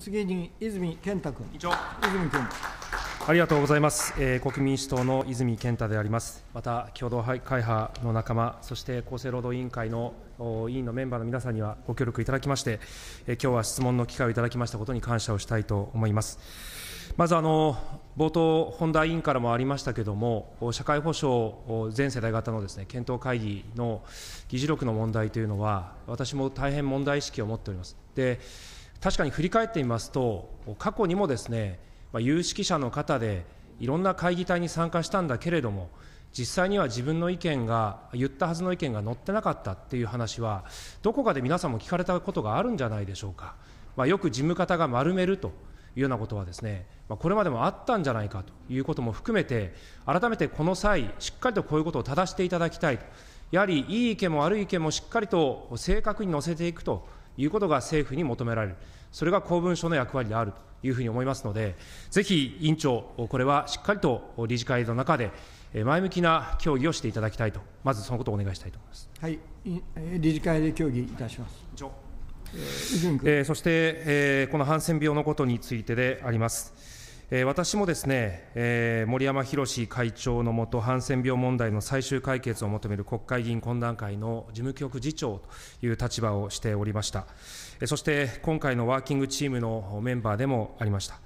次に泉健太君。泉太。ありがとうございます、えー、国民民主党の泉健太でありますまた共同会派の仲間そして厚生労働委員会の委員のメンバーの皆さんにはご協力いただきまして、えー、今日は質問の機会をいただきましたことに感謝をしたいと思いますまずあの冒頭本田委員からもありましたけれども社会保障全世代型のですね検討会議の議事録の問題というのは私も大変問題意識を持っておりますで確かに振り返ってみますと、過去にもですね、ま有識者の方で、いろんな会議体に参加したんだけれども、実際には自分の意見が、言ったはずの意見が載ってなかったっていう話は、どこかで皆さんも聞かれたことがあるんじゃないでしょうか。まあ、よく事務方が丸めるというようなことはですね、まあ、これまでもあったんじゃないかということも含めて、改めてこの際、しっかりとこういうことを正していただきたいと。やはりいい意見も悪い意見もしっかりと正確に載せていくということが政府に求められる、それが公文書の役割であるというふうに思いますので、ぜひ委員長、これはしっかりと理事会の中で、前向きな協議をしていただきたいと、まずそのことをお願いしたいと思います。はい、理事会で協議いたします。えー、そして、えー、このハンセン病のことについてであります。え私もですね、え森山宏会長のもと、ハンセン病問題の最終解決を求める国会議員懇談会の事務局次長という立場をしておりました。そして今回のワーキングチームのメンバーでもありました。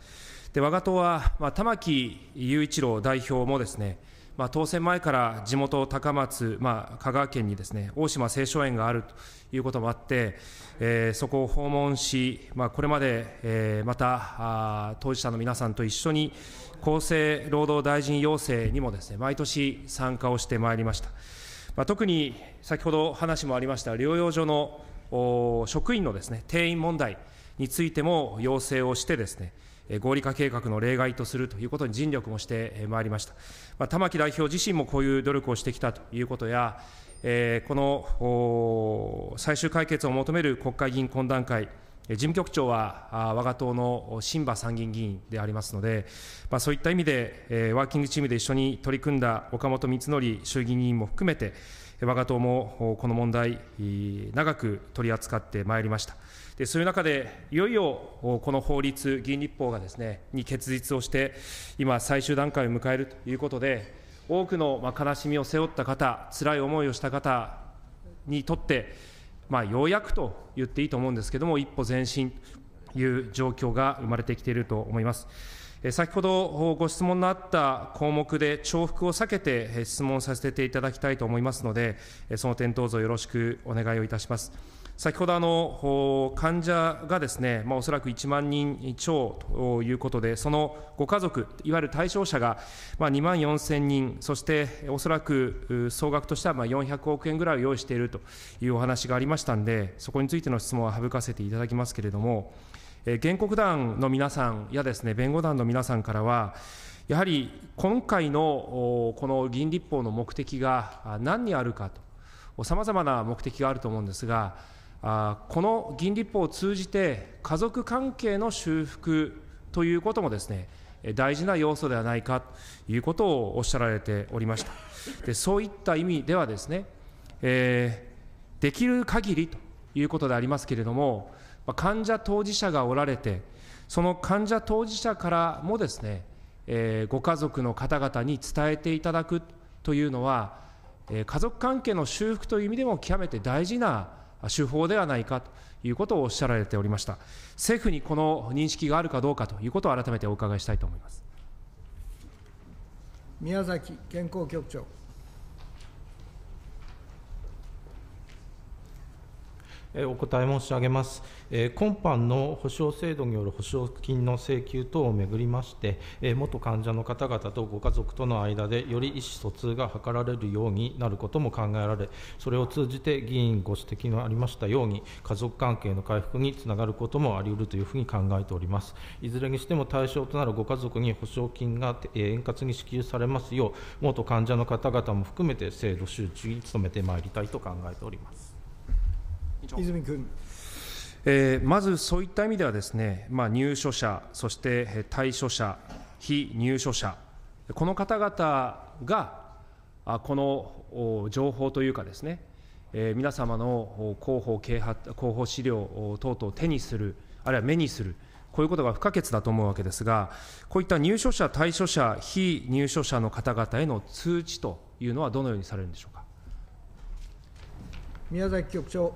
で我が党は、ま玉木雄一郎代表もですね、まあ、当選前から地元、高松、まあ、香川県にですね大島青少園があるということもあって、えー、そこを訪問し、まあ、これまで、えー、また当事者の皆さんと一緒に厚生労働大臣要請にもですね毎年参加をしてまいりました。まあ、特に先ほど話もありました療養所の職員のですね定員問題についても要請をしてですね合理化計画の例外とするということに尽力もしてまいりました。まあ、玉木代表自身もこういう努力をしてきたということや、えー、この最終解決を求める国会議員懇談会、事務局長は我が党の新馬参議院議員でありますので、まあ、そういった意味で、えワーキングチームで一緒に取り組んだ岡本光則衆議院議員も含めて、我が党もこの問題、長く取り扱ってまいりました。でそういう中で、いよいよこの法律、議員立法がですねに結実をして、今、最終段階を迎えるということで、多くのまあ悲しみを背負った方、辛い思いをした方にとって、まあ、ようやくと言っていいと思うんですけれども、一歩前進という状況が生まれてきていると思います。先ほどご質問のあった項目で重複を避けて質問させていただきたいと思いますので、その点どうぞよろしくお願いをいたします。先ほどあの患者がですね、まあ、おそらく1万人超ということで、そのご家族、いわゆる対象者が、まあ、2万4000人、そしておそらく総額としてはまあ400億円ぐらいを用意しているというお話がありましたんで、そこについての質問は省かせていただきますけれども、原告団の皆さんやですね弁護団の皆さんからは、やはり今回のこの議員立法の目的が何にあるかと、さまざまな目的があると思うんですが、あこの議員立法を通じて、家族関係の修復ということもですね、大事な要素ではないかということをおっしゃられておりました。でそういった意味ではですね、えー、できる限りということでありますけれども、患者当事者がおられて、その患者当事者からもですね、えー、ご家族の方々に伝えていただくというのは、えー、家族関係の修復という意味でも極めて大事な手法ではないかということをおっしゃられておりました。政府にこの認識があるかどうかということを改めてお伺いしたいと思います。宮崎健康局長。お答え申し上げます。今般の保障制度による保証金の請求等をめぐりまして、元患者の方々とご家族との間で、より意思疎通が図られるようになることも考えられ、それを通じて議員ご指摘のありましたように、家族関係の回復につながることもありうるというふうに考えております。いずれにしても対象となるご家族に保証金が円滑に支給されますよう、元患者の方々も含めて制度周知に努めてまいりたいと考えております。泉君。えー、まずそういった意味ではですね、まあ、入所者、そして退所者、非入所者、この方々が、この情報というかですね、えー、皆様の広報啓発広報資料等々を手にする、あるいは目にする、こういうことが不可欠だと思うわけですが、こういった入所者、退所者、非入所者の方々への通知というのは、どのようにされるんでしょうか。宮崎局長。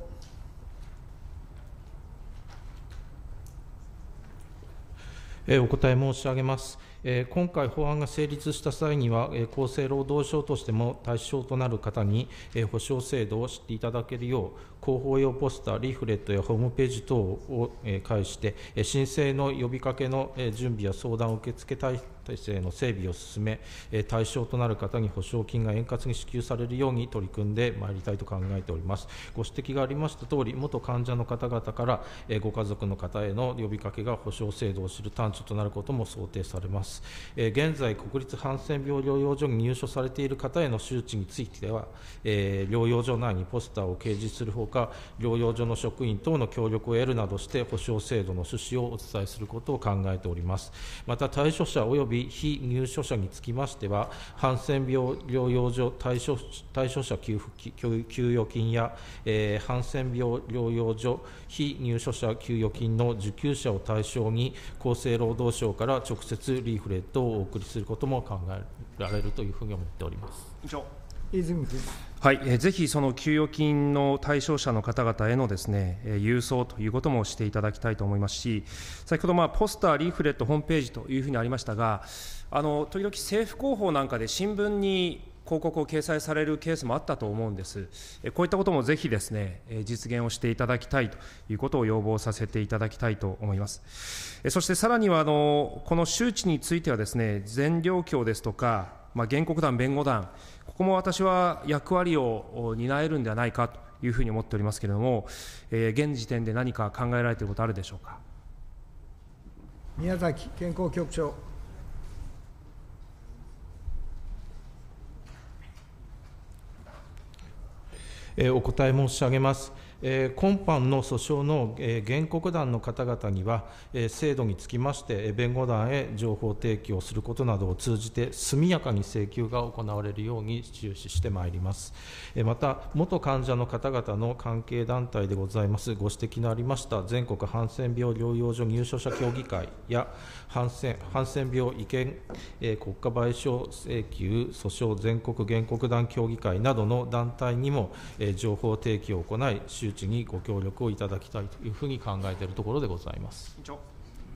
えお答え申し上げます。え今回、法案が成立した際には、え厚生労働省としても対象となる方に、え保障制度を知っていただけるよう、広報用ポスター、リーフレットやホームページ等を介して、申請の呼びかけの準備や相談受付体制の整備を進め、対象となる方に補償金が円滑に支給されるように取り組んでまいりたいと考えております。ご指摘がありましたとおり、元患者の方々からご家族の方への呼びかけが補償制度を知る端緒となることも想定されます。現在、国立ハンセン病療養所に入所されている方への周知については、療養所内にポスターを掲示する方か、療養所の職員等の協力を得るなどして、保障制度の趣旨をお伝えすることを考えております。また、対象者及び非入所者につきましては、ハンセン病療養所対象対象者給付給与金や、えー、ハンセン病療養所非入所者給与金の受給者を対象に、厚生労働省から直接リーフレットをお送りすることも考えられるというふうに思っております。以上泉君。はい、ぜひその給与金の対象者の方々へのですね郵送ということもしていただきたいと思いますし、先ほどまあポスター、リーフレット、ホームページというふうにありましたが、あの時々政府広報なんかで新聞に広告を掲載されるケースもあったと思うんです、こういったこともぜひですね実現をしていただきたいということを要望させていただきたいと思います。そしてさらにはあのこの周知についてはですね全量協ですとかまあ、原告団、弁護団、ここも私は役割を担えるんではないかというふうに思っておりますけれども、えー、現時点で何か考えられていることあるでしょうか。宮崎健康局長。お答え申し上げます。今般の訴訟の、原告団の方々には、制度につきまして、弁護団へ情報提供することなどを通じて、速やかに請求が行われるように注視してまいります。また、元患者の方々の関係団体でございます、ご指摘のありました全国ハンセン病療養所入所者協議会や、ハンセンハンセン病違憲、国家賠償請求訴訟全国原告団協議会などの団体にも、情報提供を行い、周知にご協力をいただきたいというふうに考えているところでございます。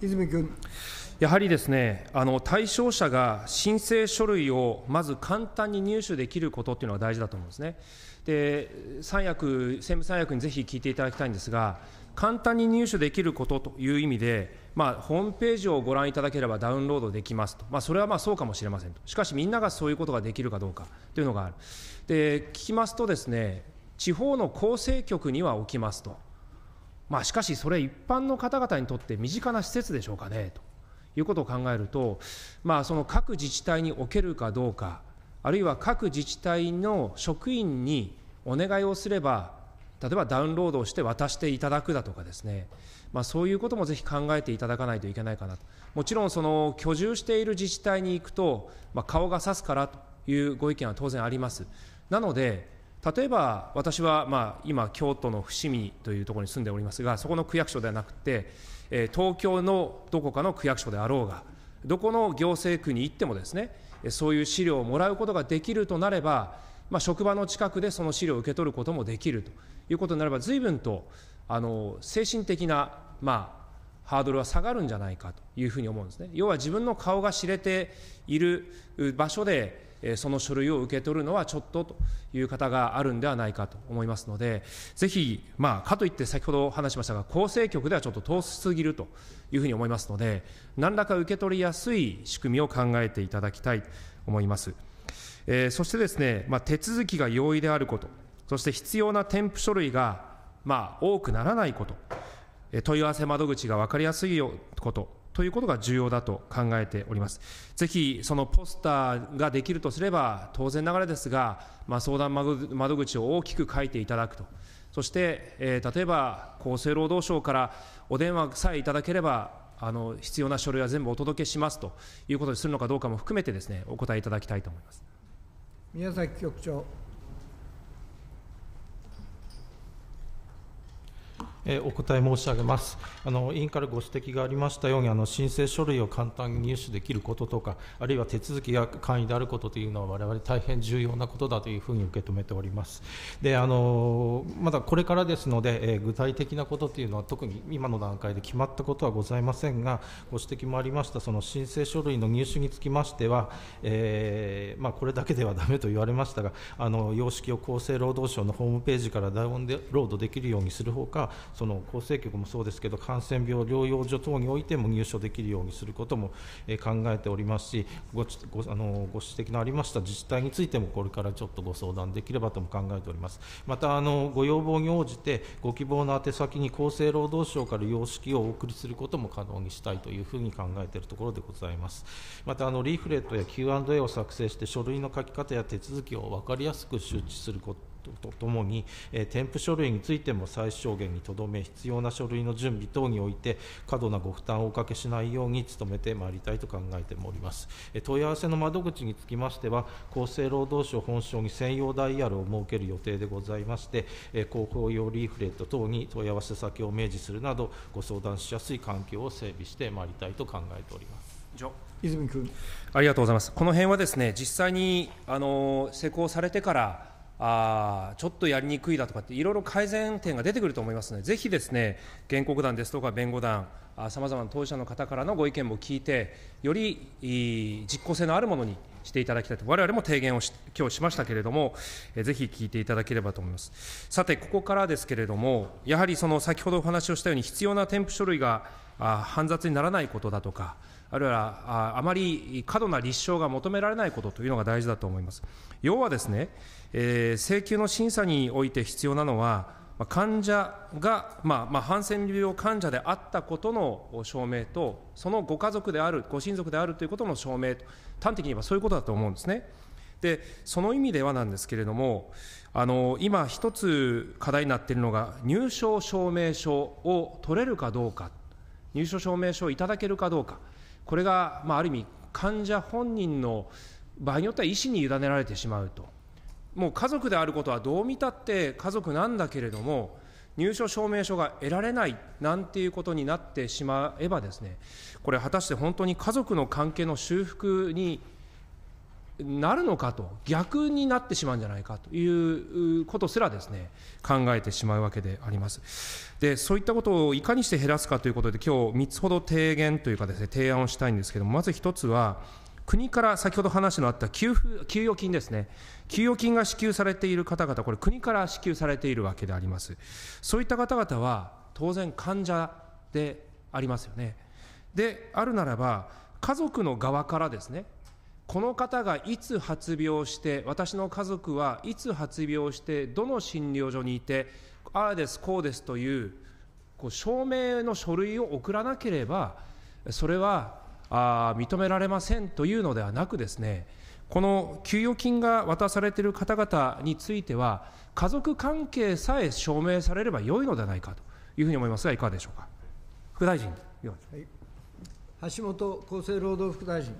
泉君やはりですねあの対象者が申請書類をまず簡単に入手できることっていうのが大事だと思うんですね。で三役専務三役にぜひ聞いていただきたいんですが簡単に入手できることという意味で、まあ、ホームページをご覧いただければダウンロードできますと、まあ、それはまあそうかもしれませんと、しかしみんながそういうことができるかどうかというのがある、で聞きますとです、ね、地方の厚生局には置きますと、まあ、しかしそれ一般の方々にとって身近な施設でしょうかねということを考えると、まあ、その各自治体に置けるかどうかあるいは各自治体の職員にお願いをすれば例えばダウンロードをして渡していただくだとかですね、まあ、そういうこともぜひ考えていただかないといけないかなともちろんその居住している自治体に行くと、まあ、顔がさすからというご意見は当然ありますなので例えば私はまあ今京都の伏見というところに住んでおりますがそこの区役所ではなくて、え東京のどこかの区役所であろうがどこの行政区に行ってもですねそういう資料をもらうことができるとなれば、まあ、職場の近くでその資料を受け取ることもできるということになれば随分とあの精神的な、まあ、ハードルは下がるんじゃないかというふうに思うんですね。要は自分の顔が知れている場所でその書類を受け取るのはちょっとという方があるんではないかと思いますので、ぜひ、まあ、かといって先ほど話しましたが、厚生局ではちょっと遠すぎるというふうに思いますので、何らか受け取りやすい仕組みを考えていただきたいと思います。えー、そしてですね、まあ、手続きが容易であること、そして必要な添付書類が、まあ、多くならないこと、問い合わせ窓口が分かりやすいこと、ということが重要だと考えております。ぜひ、そのポスターができるとすれば、当然ながらですが、まあ、相談窓口を大きく書いていただくと。そして、えー、例えば厚生労働省からお電話さえいただければ、あの必要な書類は全部お届けしますということにするのかどうかも含めてですね、お答えいただきたいと思います。宮崎局長。えお答え申し上げます。あの委員からご指摘がありましたように、あの申請書類を簡単に入手できることとか、あるいは手続きが簡易であることというのは、我々大変重要なことだというふうに受け止めております。で、あのまだこれからですので、え具体的なことというのは、特に今の段階で決まったことはございませんが、ご指摘もありました、その申請書類の入手につきましては、えー、まあ、これだけではだめと言われましたが、あの様式を厚生労働省のホームページからダウンロードできるようにするほか、その厚生局もそうですけど、感染病療養所等においても入所できるようにすることも考えておりますし、ごごあのご指摘のありました自治体についても、これからちょっとご相談できればとも考えております。またあのご要望に応じて、ご希望の宛先に厚生労働省から様式をお送りすることも可能にしたいというふうに考えているところでございます。またあのリーフレットや Q&A を作成して、書類の書き方や手続きを分かりやすく周知することとともに、えー、添付書類についても最小限にとどめ、必要な書類の準備等において、過度なご負担をおかけしないように努めてまいりたいと考えております。えー、問い合わせの窓口につきましては、厚生労働省本省に専用ダイヤルを設ける予定でございまして、えー、広報用リーフレット等に問い合わせ先を明示するなど、ご相談しやすい環境を整備してまいりたいと考えております。以上泉君ありがとうございます。この辺はですね、実際にあの施行されてからあちょっとやりにくいだとかっていろいろ改善点が出てくると思いますのでぜひですね原告団ですとか弁護団さまざまな当事者の方からのご意見も聞いてより実効性のあるものにしていただきたいと我々も提言をし今日しましたけれどもぜひ聞いていただければと思いますさてここからですけれどもやはりその先ほどお話をしたように必要な添付書類が煩雑にならないことだとかあるいはあまり過度な立証が求められないことというのが大事だと思います。要はですね、えー、請求の審査において必要なのは、患者が、まあまあ、ハンセン病患者であったことの証明と、そのご家族である、ご親族であるということの証明と、端的に言えばそういうことだと思うんですね。で、その意味ではなんですけれども、あの今、一つ課題になっているのが、入所証明書を取れるかどうか、入所証明書をいただけるかどうか。これが、まあ、ある意味患者本人の場合によっては医師に委ねられてしまうともう家族であることはどう見たって家族なんだけれども入所証明書が得られないなんていうことになってしまえばですねこれ果たして本当に家族の関係の修復になるのかと逆になってしまうんじゃないかということすらですね考えてしまうわけでありますでそういったことをいかにして減らすかということで今日3つほど提言というかですね提案をしたいんですけどもまず1つは国から先ほど話のあった給付給与金ですね、給与金が支給されている方々、これ、国から支給されているわけであります、そういった方々は当然、患者でありますよね。であるならば、家族の側からですね、この方がいつ発病して私の家族はいつ発病してどの診療所にいてああですこうですというこう証明の書類を送らなければそれはあ認められませんというのではなくですねこの給与金が渡されている方々については家族関係さえ証明されれば良いのではないかというふうに思いますがいかがでしょうか副大臣、はい、橋本厚生労働副大臣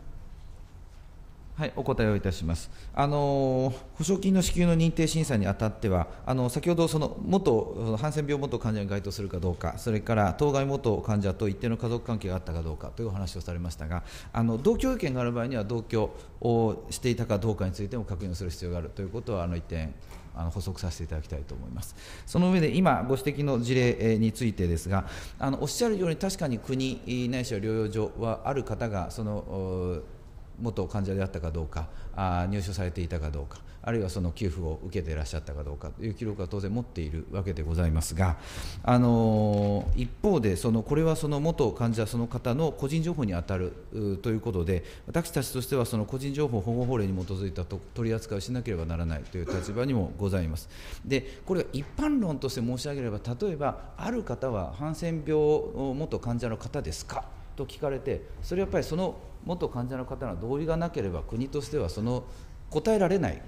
はい、お答えをいたします。あの保証金の支給の認定審査にあたっては、あの先ほどその元ハンセン病元患者に該当するかどうか、それから当該元患者と一定の家族関係があったかどうかというお話をされましたが、あの同居意見がある場合には同居をしていたかどうかについても確認をする必要があるということはあの一点。あの補足させていただきたいと思いますその上で今、ご指摘の事例についてですがあのおっしゃるように確かに国ないしは療養所はある方がその元患者であったかどうかあ入所されていたかどうかあるいはその給付を受けていらっしゃったかどうかという記録は当然持っているわけでございますが、あの一方でそのこれはその元患者その方の個人情報に当たるということで私たちとしてはその個人情報保護法令に基づいた取り扱いをしなければならないという立場にもございます。でこれ一般論として申し上げれば例えばある方はハンセン病元患者の方ですかと聞かれてそれはやっぱりその元患者の方の同意がなければ国としてはその答えられない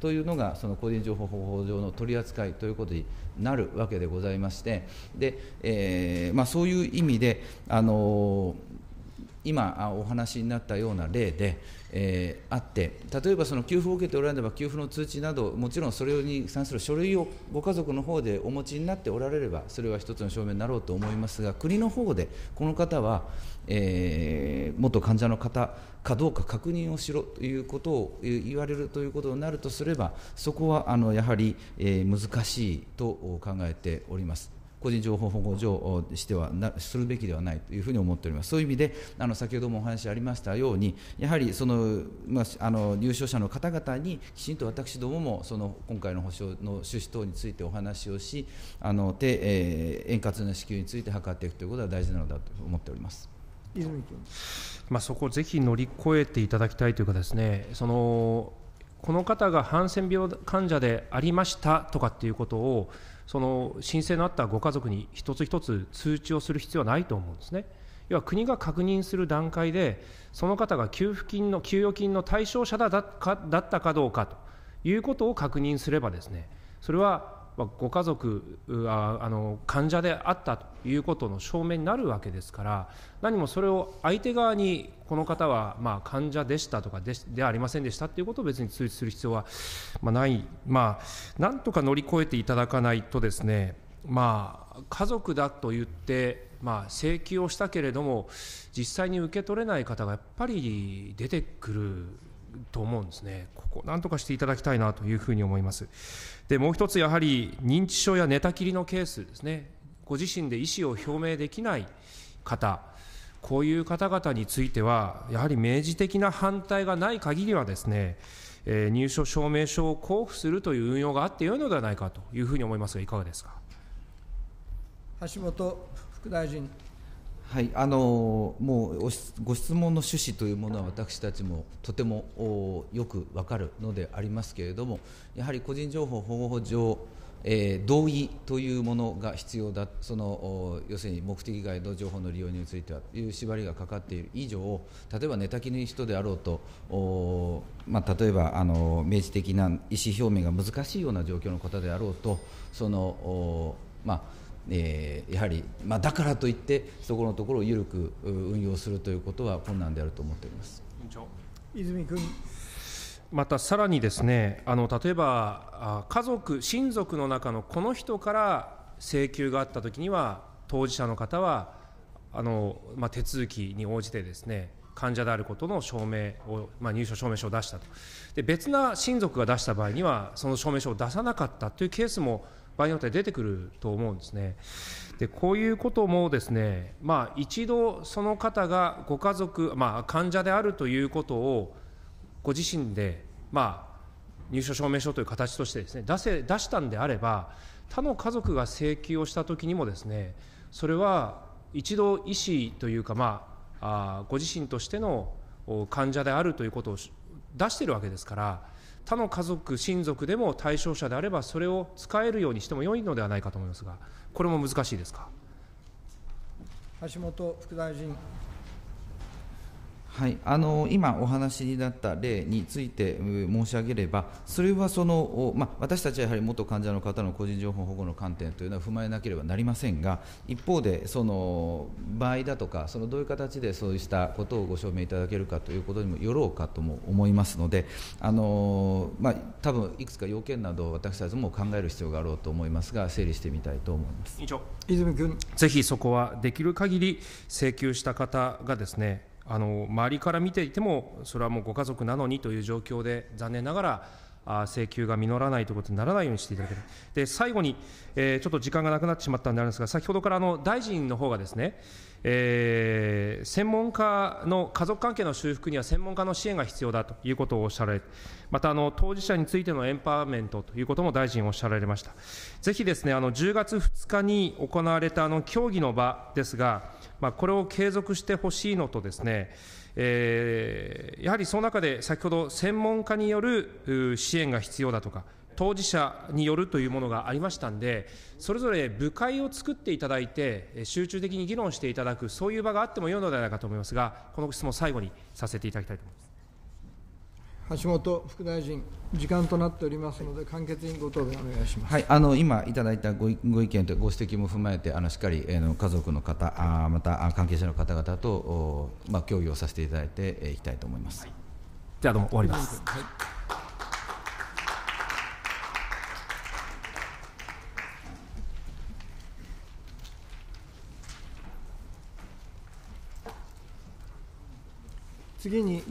というのがその個人情報保護上の取り扱いということになるわけでございましてで、えー、まあ、そういう意味で、あのー、今お話になったような例で、えー、あって例えばその給付を受けておられれば給付の通知などもちろんそれに関する書類をご家族の方でお持ちになっておられればそれは一つの証明になろうと思いますが国の方でこの方はえー、元患者の方かどうか確認をしろということを言われるということになるとすれば、そこはあのやはり、えー、難しいと考えております。個人情報保護上してはなするべきではないというふうに思っております。そういう意味であの先ほどもお話ありましたように、やはりそのまああの入所者の方々にきちんと私どももその今回の補償の趣旨等についてお話をし、あので、えー、円滑な支給について図っていくということは大事なのだと思っております。泉君まあ、そこをぜひ乗り越えていただきたいというかですねそのこの方がハンセン病患者でありましたとかっていうことをその申請のあったご家族に一つ一つ通知をする必要はないと思うんですね。要は国が確認する段階で、その方が給付金の給与金の対象者だだだったかどうかということを確認すればですね、それはご家族ああの患者であったということの証明になるわけですから何もそれを相手側にこの方はまあ患者でしたとかででありませんでしたということを別に通知する必要はまあないまあなんとか乗り越えていただかないとですねまあ家族だと言ってまあ請求をしたけれども実際に受け取れない方がやっぱり出てくると思うんですね、ここ、なんとかしていただきたいなというふうに思います。でもう一つ、やはり認知症や寝たきりのケースですね、ご自身で意思を表明できない方、こういう方々については、やはり明示的な反対がない限りはですね、えー、入所証明書を交付するという運用があってよいのではないかというふうに思いますが、いかがですか橋本副大臣。はいあのもうご質問の趣旨というものは私たちもとてもよくわかるのでありますけれどもやはり個人情報保護法上えー、同意というものが必要だその要するに目的外の情報の利用についてはという縛りがかかっている以上例えば寝たきりの人であろうと、まあ、例えばあの明示的な意思表明が難しいような状況の方であろうとその、まあえー、やはり、まあ、だからといってそこのところを緩く運用するということは困難であると思っております泉君またさらにですねあの例えば家族親族の中のこの人から請求があったときには当事者の方はあの、まあ、手続きに応じてですね患者であることの証明を、まあ、入所証明書を出したとで別な親族が出した場合にはその証明書を出さなかったというケースも場合によって出てくると思うんですね。でこういうこともですね、まあ、一度その方がご家族、まあ、患者であるということをご自身で、まあ、入所証明書という形としてですね出せ出したんであれば他の家族が請求をしたときにもですねそれは一度医師というか、まあ、あご自身としての患者であるということを出しているわけですから他の家族親族でも対象者であればそれを使えるようにしても良いのではないかと思いますがこれも難しいですか橋本副大臣はい、あの今お話になった例について申し上げれば、それはその、まあ、私たちはやはり元患者の方の個人情報保護の観点というのは踏まえなければなりませんが、一方で、その場合だとか、そのどういう形でそうしたことをご証明いただけるかということにもよろうかとも思いますので、あのまあ、多分いくつか要件など私たちも考える必要があろうと思いますが、整理してみたいと思います泉君ぜひそこはできる限り請求した方がですねあの周りから見ていても、それはもうご家族なのにという状況で、残念ながら、あ請求が実らないということにならないようにしていただける、で、最後に、えー、ちょっと時間がなくなってしまったんであるんですが、先ほどからあの大臣の方がですね、えー、専門家の家族関係の修復には専門家の支援が必要だということをおっしゃられまたあの当事者についてのエンパワーメントということも大臣おっしゃられましたぜひですねあの10月2日に行われたあの協議の場ですが、まあ、これを継続してほしいのとですねえー、やはりその中で先ほど専門家による支援が必要だとか当事者によるというものがありましたんで、それぞれ部会を作っていただいて、集中的に議論していただく、そういう場があってもよいのではないかと思いますが、この質問、最後にさせていただきたいと思います。橋本副大臣、時間となっておりますので、簡潔にご答弁お願いします、はい、あの今いただいたご意見とご指摘も踏まえて、あのしっかり、えの家族の方、あまた関係者の方々と、まあ、協議をさせていただいていきたいと思います。はい、ではどうも終わります。はい次に